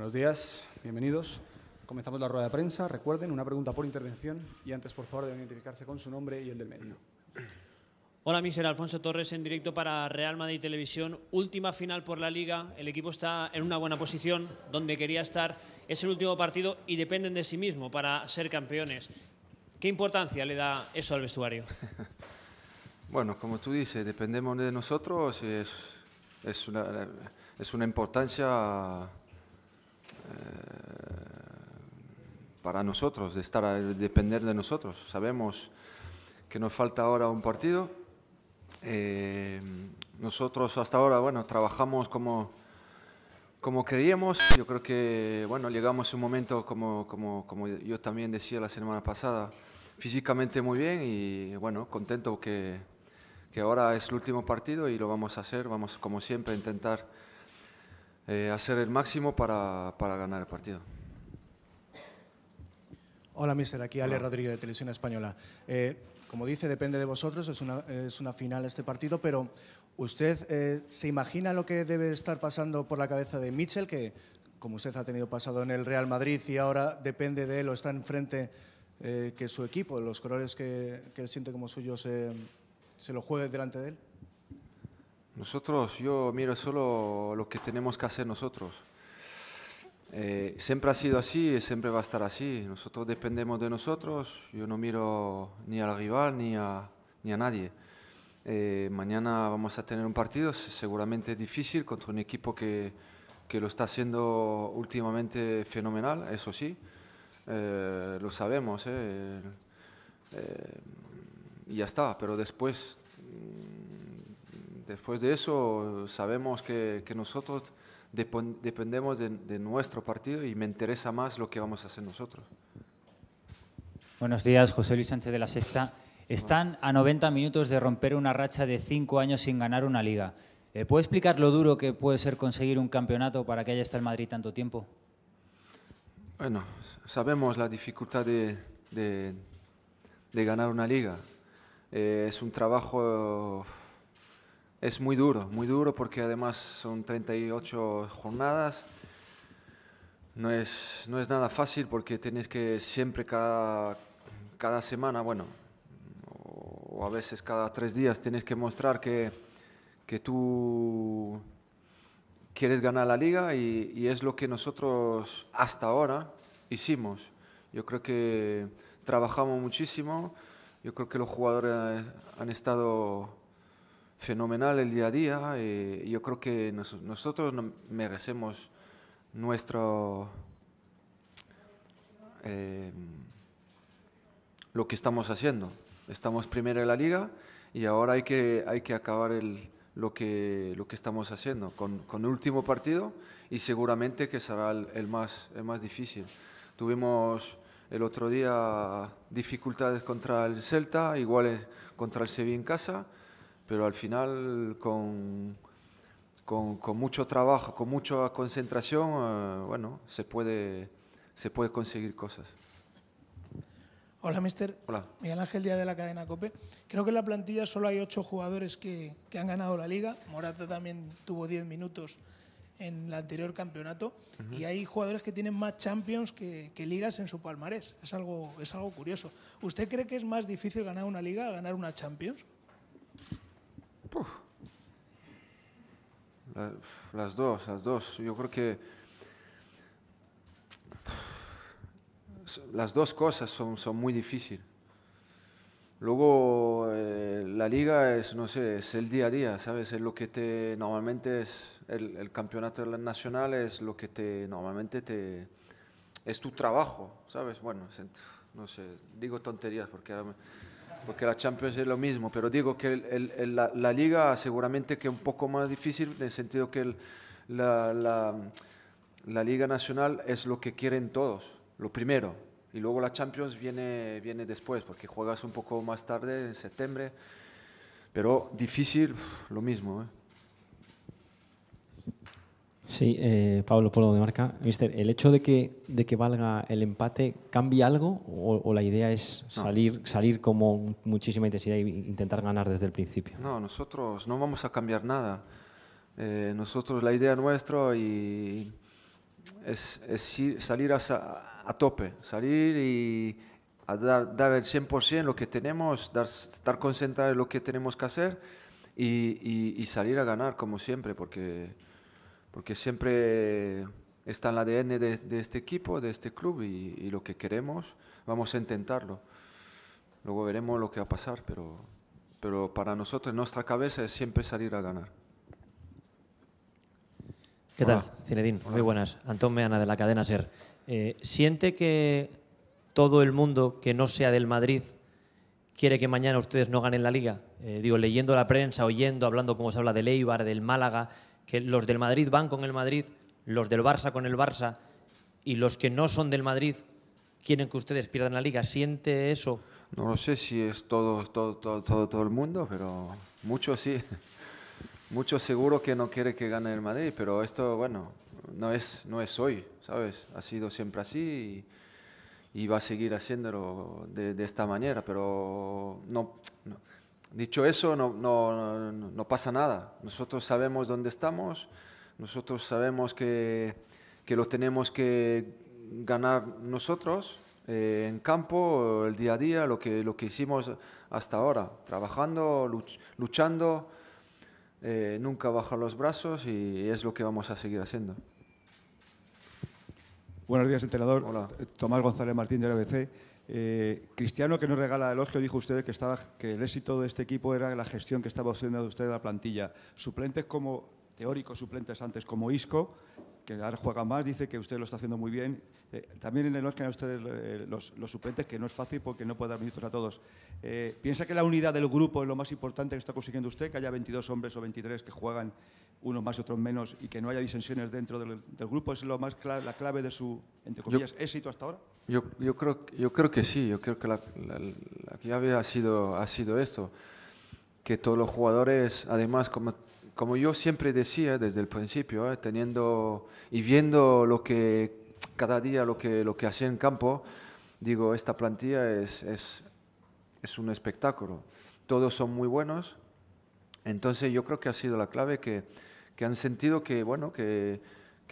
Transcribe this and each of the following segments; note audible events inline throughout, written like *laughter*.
Buenos días, bienvenidos. Comenzamos la rueda de prensa. Recuerden, una pregunta por intervención y antes, por favor, deben identificarse con su nombre y el del medio. Hola, Miser. Alfonso Torres en directo para Real Madrid Televisión. Última final por la Liga. El equipo está en una buena posición, donde quería estar. Es el último partido y dependen de sí mismo para ser campeones. ¿Qué importancia le da eso al vestuario? *laughs* Bueno, como tú dices, dependemos de nosotros. Es, es una importancia eh, para nosotros, de estar a depender de nosotros. Sabemos que nos falta ahora un partido. Eh, nosotros hasta ahora, bueno, trabajamos como, como creíamos. Yo creo que, bueno, llegamos a un momento, como, como, como yo también decía la semana pasada, físicamente muy bien y, bueno, contento que, que ahora es el último partido y lo vamos a hacer. Vamos, como siempre, a intentar eh, hacer el máximo para, ganar el partido. Hola, mister. Aquí Ale Rodríguez de Televisión Española. Eh, como dice, depende de vosotros. Es una, es una final este partido, pero ¿usted eh, se imagina lo que debe estar pasando por la cabeza de Mitchell, que como usted ha tenido pasado en el Real Madrid y ahora depende de él o está enfrente que su equipo, los colores que, que él siente como suyos, se lo juegue delante de él? Nosotros, yo miro solo lo que tenemos que hacer nosotros. Eh, siempre ha sido así y siempre va a estar así. Nosotros dependemos de nosotros, yo no miro ni al rival ni a, nadie. Eh, mañana vamos a tener un partido seguramente difícil contra un equipo que, lo está haciendo últimamente fenomenal, eso sí, eh, lo sabemos. y ya está, pero después Después de eso, sabemos que, nosotros dependemos de, nuestro partido y me interesa más lo que vamos a hacer nosotros. Buenos días, José Luis Sánchez de la Sexta. Están a 90 minutos de romper una racha de cinco años sin ganar una liga. Eh, ¿Puede explicar lo duro que puede ser conseguir un campeonato para que haya estado en Madrid tanto tiempo? Bueno, sabemos la dificultad de, ganar una liga. Eh, es un trabajo es muy duro, muy duro porque además son 38 jornadas. No es, no es nada fácil porque tienes que siempre cada, cada semana, bueno, o, a veces cada tres días tienes que mostrar que, que tú quieres ganar la liga y, y, es lo que nosotros hasta ahora hicimos. Yo creo que trabajamos muchísimo, yo creo que los jugadores han estado fenomenal el día a día. y eh, yo creo que nosotros merecemos nuestro... Eh, lo que estamos haciendo. Estamos primero en la liga y ahora hay que, hay que acabar el, lo, que, lo que estamos haciendo con, con el último partido y seguramente que será el, el, más, el más difícil. Tuvimos el otro día dificultades contra el Celta, iguales contra el Sevilla en casa pero al final con, con, mucho trabajo, con mucha concentración, eh, bueno, se puede, se puede conseguir cosas. Hola, mister. Hola. Miguel Ángel Díaz de la cadena COPE. Creo que en la plantilla solo hay ocho jugadores que, han ganado la liga. Morata también tuvo diez minutos en el anterior campeonato. Y hay jugadores que tienen más Champions que, ligas en su palmarés. Es algo, es algo curioso. ¿Usted cree que es más difícil ganar una liga a ganar una Champions? Las, dos, las dos. Yo creo que las dos cosas son, son muy difíciles. Luego eh, la liga es, no sé, es el día a día, ¿sabes? Es lo que te normalmente es el, campeonato nacional, es lo que te normalmente te es tu trabajo, ¿sabes? Bueno, no sé, digo tonterías porque porque la Champions es lo mismo, pero digo que la, liga seguramente que es un poco más difícil en el sentido que la, liga nacional es lo que quieren todos, lo primero, y luego la Champions viene, viene después, porque juegas un poco más tarde, en septiembre, pero difícil, lo mismo. ¿eh? Sí, eh, Pablo Polo de Marca. Mister, ¿el hecho de que, de que valga el empate cambia algo o, la idea es salir, con muchísima intensidad e intentar ganar desde el principio? No, nosotros no vamos a cambiar nada. Eh, nosotros, la idea nuestra y es, salir a, tope, salir y dar, el 100% lo que tenemos, dar, estar concentrados en lo que tenemos que hacer y, y salir a ganar como siempre, porque porque siempre está en el ADN de, este equipo, de este club y, lo que queremos, vamos a intentarlo. Luego veremos lo que va a pasar, pero, pero para nosotros, nuestra cabeza es siempre salir a ganar. ¿Qué tal, Cinedín, Muy buenas. Antón Meana de la cadena SER. Eh, ¿Siente que todo el mundo que no sea del Madrid quiere que mañana ustedes no ganen la liga? Eh, digo, leyendo la prensa, oyendo, hablando como se habla del Eibar, del Málaga, que los del Madrid van con el Madrid, los del Barça con el Barça y los que no son del Madrid quieren que ustedes pierdan la liga. ¿Siente eso? No lo sé si es todo, todo, todo, todo, todo el mundo, pero muchos sí. *laughs* Muchos seguro que no quiere que gane el Madrid, pero esto, bueno, no es, no es hoy, ¿sabes? Ha sido siempre así y, va a seguir haciéndolo de, esta manera, pero no Dicho eso, no, pasa nada. Nosotros sabemos dónde estamos, nosotros sabemos que, lo tenemos que ganar nosotros eh, en campo, el día a día, lo que, hicimos hasta ahora, trabajando, luchando, eh, nunca bajar los brazos y es lo que vamos a seguir haciendo. Buenos días, entrenador. Hola. Tomás González Martín de la ABC. Eh, Cristiano, que nos regala elogio, dijo usted que, estaba, que el éxito de este equipo era la gestión que estaba haciendo usted de la plantilla. Suplentes como teóricos, suplentes antes como Isco, que ahora juega más, dice que usted lo está haciendo muy bien. Eh, también en elogian a ustedes eh, los, suplentes, que no es fácil porque no puede dar minutos a todos. ¿Piensa que la unidad del grupo es lo más importante que está consiguiendo usted, que haya 22 hombres o 23 que juegan unos más y otros menos y que no haya disensiones dentro del, grupo? ¿Es lo más la clave de su, éxito hasta ahora? Yo, creo, que sí, yo creo que la, clave ha sido, ha sido esto, que todos los jugadores, además, como, yo siempre decía desde el principio, eh, teniendo y viendo lo que cada día, lo que, lo que hacía en campo, digo, esta plantilla es, un espectáculo. Todos son muy buenos, entonces yo creo que ha sido la clave que, han sentido que, bueno, que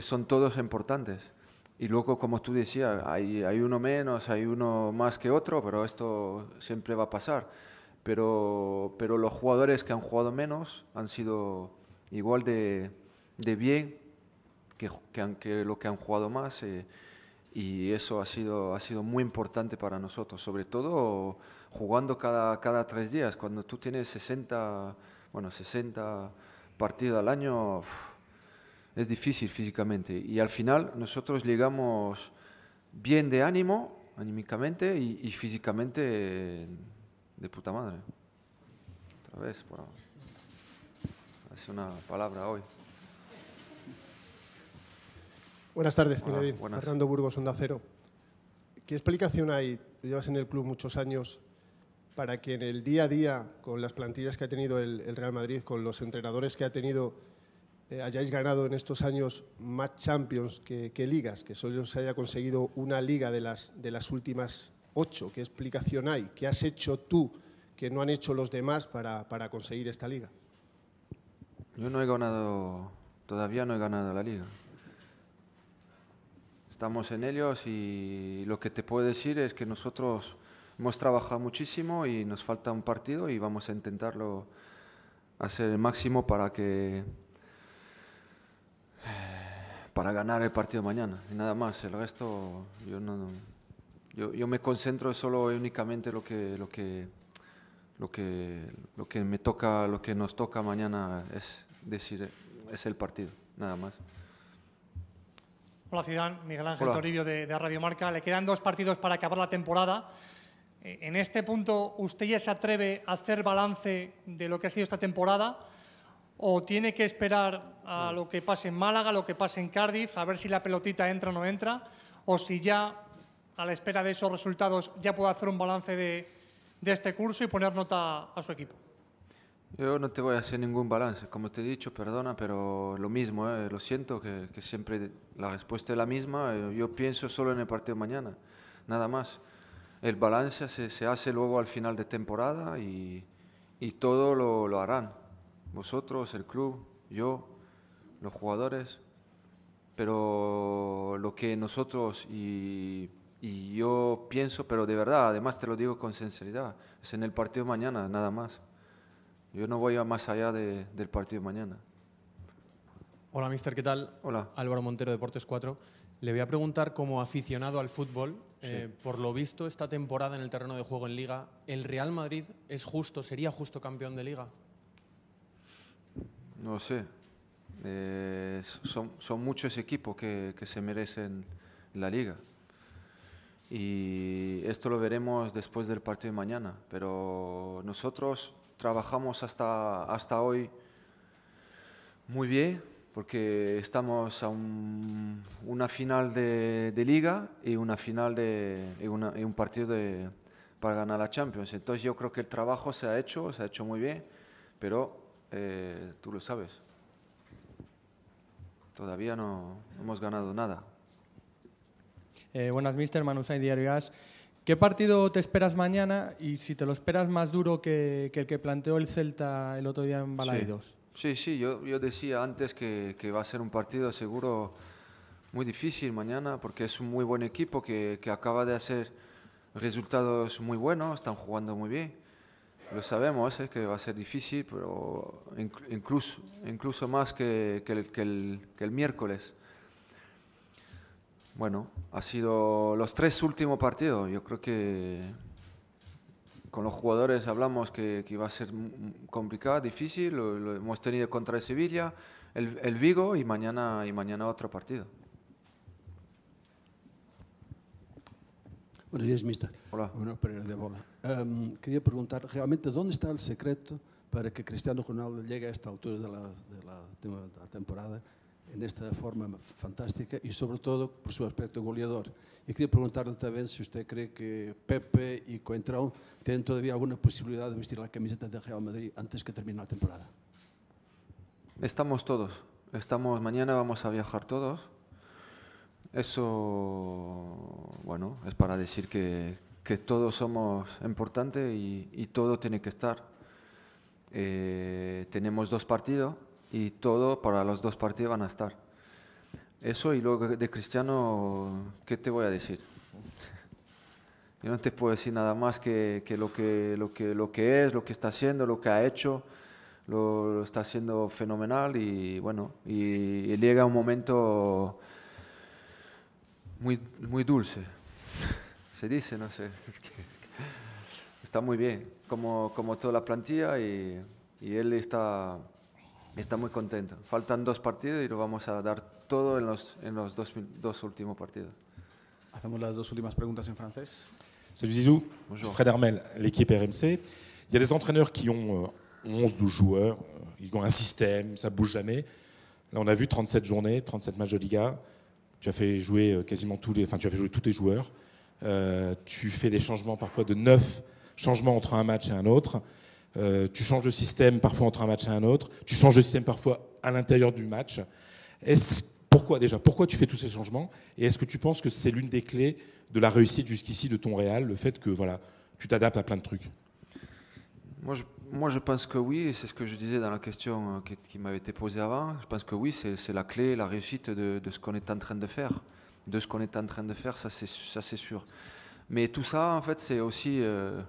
son todos importantes. Y luego, como tú decías, hay, hay, uno menos, hay uno más que otro, pero esto siempre va a pasar. Pero, pero los jugadores que han jugado menos han sido igual de, de bien que, que, que, lo que han jugado más. Eh, y eso ha sido, ha sido muy importante para nosotros, sobre todo jugando cada, cada tres días. Cuando tú tienes 60, bueno, 60 partidos al año es difícil físicamente. Y al final nosotros llegamos bien de ánimo, anímicamente y, físicamente de puta madre. Otra vez, por ahora. Hace una palabra hoy. Buenas tardes, Tinedín. Fernando Burgos, Onda Cero. ¿Qué explicación hay? Llevas en el club muchos años para que en el día a día, con las plantillas que ha tenido el Real Madrid, con los entrenadores que ha tenido, eh, hayáis ganado en estos años más Champions que, ligas, que solo se haya conseguido una liga de las, de las últimas ocho. ¿Qué explicación hay? ¿Qué has hecho tú que no han hecho los demás para, para conseguir esta liga? Yo no he ganado, todavía no he ganado la liga. Estamos en ellos y lo que te puedo decir es que nosotros hemos trabajado muchísimo y nos falta un partido y vamos a intentarlo hacer el máximo para que para ganar el partido de mañana y nada más. El resto, yo no, yo, me concentro solo y únicamente lo que, lo que, lo que, lo que me toca, lo que nos toca mañana es decir, es el partido, nada más. Hola Ciudad, Miguel Ángel Toribio de, de Radio Marca. Le quedan dos partidos para acabar la temporada. Eh, en este punto, ¿usted ya se atreve a hacer balance de lo que ha sido esta temporada? o tiene que esperar a mm. lo que pase en Málaga, lo que pase en Cardiff, a ver si la pelotita entra o no entra, o si ya a la espera de esos resultados ya puede hacer un balance de, este curso y poner nota a su equipo. Yo no te voy a hacer ningún balance, como te he dicho, perdona, pero lo mismo, eh, lo siento que, siempre la respuesta es la misma, eh, yo pienso solo en el partido de mañana, nada más. El balance se, hace luego al final de temporada y, todo lo harán vosotros, el club, yo, los jugadores, pero lo que nosotros y, yo pienso, pero de verdad, además te lo digo con sinceridad, es en el partido mañana, nada más. Yo no voy a más allá del partido mañana. Hola, mister, ¿qué tal? Hola. Álvaro Montero, Deportes 4. Le voy a preguntar como aficionado al fútbol, eh, por lo visto esta temporada en el terreno de juego en liga, ¿el Real Madrid es justo, sería justo campeón de liga? No sé. Eh, son, muchos equipos que, se merecen la liga. Y esto lo veremos después del partido de mañana. Pero nosotros trabajamos hasta, hasta hoy muy bien porque estamos a una final de, liga y una final de un partido para ganar la Champions. Entonces yo creo que el trabajo se ha hecho, se ha hecho muy bien, pero eh, tú lo sabes. Todavía no hemos ganado nada. Eh, buenas, mister Manusay Diario ¿Qué partido te esperas mañana y si te lo esperas más duro que, el que planteó el Celta el otro día en Balaidos? Sí, sí, sí yo, decía antes que, va a ser un partido seguro muy difícil mañana porque es un muy buen equipo que acaba de hacer resultados muy buenos, están jugando muy bien lo sabemos, es que va a ser difícil, pero incluso, incluso más que, el, miércoles. Bueno, ha sido los tres últimos partidos. Yo creo que con los jugadores hablamos que, iba a ser complicado, difícil. Lo, hemos tenido contra el Sevilla, el, el Vigo y mañana, y mañana otro partido. Buenos días, mister. Hola. Bueno, Pereira de Bola. Em, quería preguntar realmente dónde está el secreto para que Cristiano Ronaldo llegue a esta altura de la, la, temporada en esta forma fantástica y sobre todo por su aspecto goleador. Y quería preguntarle también si usted cree que Pepe y Coentrón tienen todavía alguna posibilidad de vestir la camiseta de Real Madrid antes que termine la temporada. Estamos todos. Estamos mañana vamos a viajar todos eso, bueno, es para decir que, todos somos importantes y, todo tiene que estar. Eh, tenemos dos partidos y todo para los dos partidos van a estar. Eso y luego de Cristiano, ¿qué te voy a decir? Yo no te puedo decir nada más que, lo, que, lo, que, lo que es, lo que está haciendo, lo que ha hecho. Lo, está haciendo fenomenal y bueno, y llega un momento muy, muy dulce. *laughs* Se dice, no sé. está muy bien, como, como toda la plantilla y, y, él está, está muy contento. Faltan dos partidos y lo vamos a dar todo en los, en los dos, dos últimos partidos. Hacemos las dos últimas preguntas en francés. Salut Zizou, Bonjour. Fred Armel, l'équipe RMC. Il y a des entraîneurs qui ont 11-12 euh, joueurs, euh, ils ont un système, ça bouge jamais. Là, on a vu 37 journées, 37 matchs de Liga tu as fait jouer euh, quasiment tous les, enfin, tu fait jouer tous tes joueurs. Euh, tu fais des changements parfois de neuf changements entre un match et un autre. Euh, tu changes de système parfois entre un match et un autre. Tu changes de système parfois à l'intérieur du match. Est-ce pourquoi déjà Pourquoi tu fais tous ces changements Et est-ce que tu penses que c'est l'une des clés de la réussite jusqu'ici de ton Real, le fait que voilà, tu t'adaptes à plein de trucs moi, je pense que oui, c'est ce que je disais dans la question euh, qui, m'avait été posée avant. Je pense que oui, c'est la clé, la réussite de, ce qu'on est en train de faire. De ce qu'on est en train de faire, ça c'est sûr. Mais tout ça, en fait, c'est aussi, euh,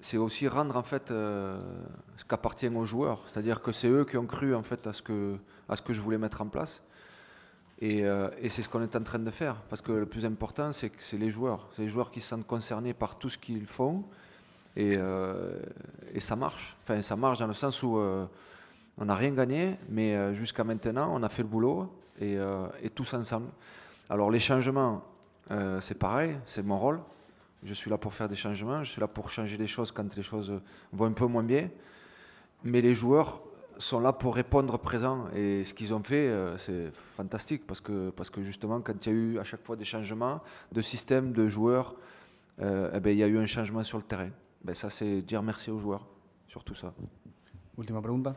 c'est aussi rendre en fait, euh, ce qu'appartient aux joueurs. C'est-à-dire que c'est eux qui ont cru en fait, à, ce que, à ce que je voulais mettre en place. Et, et c'est ce qu'on est en train de faire. Parce que le plus important, c'est les joueurs. C'est les joueurs qui se sentent concernés par tout ce qu'ils font et, euh, et, ça marche. Enfin, ça marche dans le sens où euh, on n'a rien gagné, mais euh, jusqu'à maintenant, on a fait le boulot et, tous ensemble. Alors les changements, c'est pareil, c'est mon rôle. Je suis là pour faire des changements, je suis là pour changer les choses quand les choses vont un peu moins bien. Mais les joueurs sont là pour répondre présent. Et ce qu'ils ont fait, c'est fantastique parce que, parce que justement, quand il y a eu à chaque fois des changements de système, de joueurs, eh ben, il y a eu un changement sur le terrain. Ben, ça, c'est dire merci aux joueurs sur tout ça. Ultima pregunta.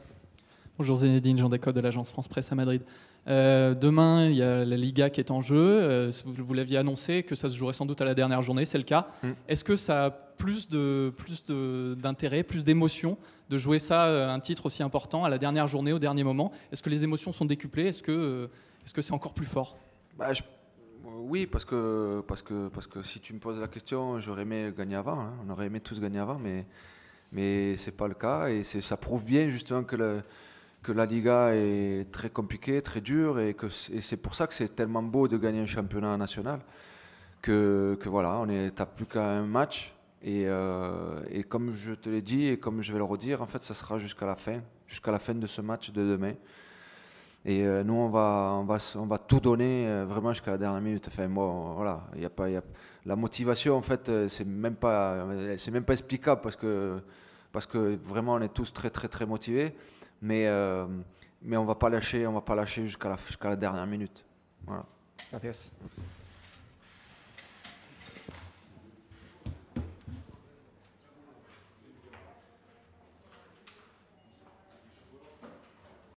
Bonjour Zinedine, Jean Décote de l'agence France Presse à Madrid. Euh, demain, il y a la Liga qui est en jeu. Euh, vous l'aviez annoncé que ça se jouerait sans doute à la dernière journée, c'est le cas. Mm. Est-ce que ça a plus de plus d'intérêt, plus d'émotion de jouer ça euh, un titre aussi important à la dernière journée, au dernier moment Est-ce que les émotions sont décuplées Est-ce que est-ce que c'est encore plus fort bah, oui, parce que, parce, que, si tu me poses la question, j'aurais aimé gagner avant. Hein. On aurait aimé tous gagner avant, mais, mais ce n'est pas le cas. Et ça prouve bien justement que, que la Liga est très compliquée, très dure. Et, c'est pour ça que c'est tellement beau de gagner un championnat national. Que, voilà, on n'as plus qu'à un match. Et, euh, et, comme je te l'ai dit et comme je vais le redire, en fait, ça sera jusqu'à la fin, jusqu'à la fin de ce match de demain. Et euh, nous, on va, on, va, on va tout donner euh, vraiment jusqu'à la dernière minute. Enfin, moi, voilà, y a pas, y a... La motivation, en fait, euh, c'est même, pas, même pas explicable parce que, parce que vraiment, on est tous très, très, très motivés. Mais, mais on ne va pas lâcher, on va pas lâcher jusqu'à la, jusqu'à la dernière minute. Voilà.